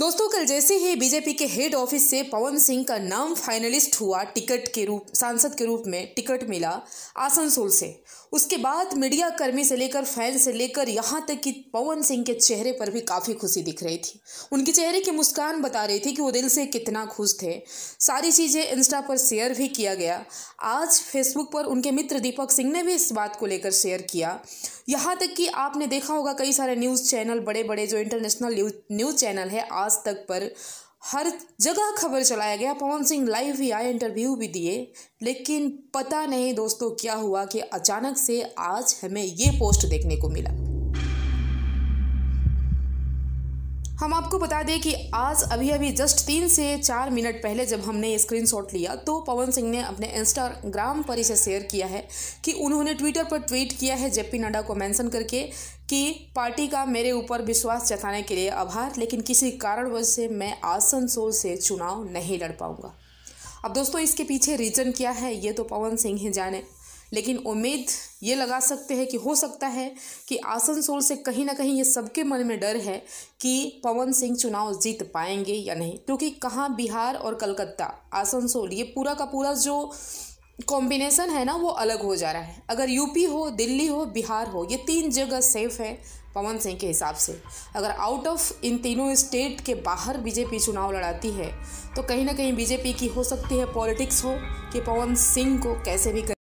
दोस्तों कल जैसे ही बीजेपी के हेड ऑफिस से पवन सिंह का नाम फाइनलिस्ट हुआ टिकट के रूप सांसद के रूप में टिकट मिला आसनसोल से उसके बाद मीडिया कर्मी से लेकर फैन से लेकर यहाँ तक कि पवन सिंह के चेहरे पर भी काफ़ी खुशी दिख रही थी उनके चेहरे की मुस्कान बता रही थी कि वो दिल से कितना खुश थे सारी चीज़ें इंस्टा पर शेयर भी किया गया आज फेसबुक पर उनके मित्र दीपक सिंह ने भी इस बात को लेकर शेयर किया यहाँ तक कि आपने देखा होगा कई सारे न्यूज़ चैनल बड़े बड़े जो इंटरनेशनल न्यूज़ चैनल है आज तक पर हर जगह खबर चलाया गया पवन सिंह लाइव भी आए इंटरव्यू भी दिए लेकिन पता नहीं दोस्तों क्या हुआ कि अचानक से आज हमें ये पोस्ट देखने को मिला हम आपको बता दें कि आज अभी अभी जस्ट तीन से चार मिनट पहले जब हमने स्क्रीनशॉट लिया तो पवन सिंह ने अपने इंस्टाग्राम पर इसे शेयर किया है कि उन्होंने ट्विटर पर ट्वीट किया है जेपी नड्डा को मेंशन करके कि पार्टी का मेरे ऊपर विश्वास जताने के लिए आभार लेकिन किसी कारणवश से मैं आसनसोल से चुनाव नहीं लड़ पाऊंगा अब दोस्तों इसके पीछे रीजन क्या है ये तो पवन सिंह ही जाने लेकिन उम्मीद ये लगा सकते हैं कि हो सकता है कि आसनसोल से कहीं ना कहीं ये सबके मन में डर है कि पवन सिंह चुनाव जीत पाएंगे या नहीं क्योंकि तो कहाँ बिहार और कलकत्ता आसनसोल ये पूरा का पूरा जो कॉम्बिनेसन है ना वो अलग हो जा रहा है अगर यूपी हो दिल्ली हो बिहार हो ये तीन जगह सेफ है पवन सिंह के हिसाब से अगर आउट ऑफ इन तीनों स्टेट के बाहर बीजेपी चुनाव लड़ाती है तो कहीं ना कहीं बीजेपी की हो सकती है पॉलिटिक्स हो कि पवन सिंह को कैसे भी कर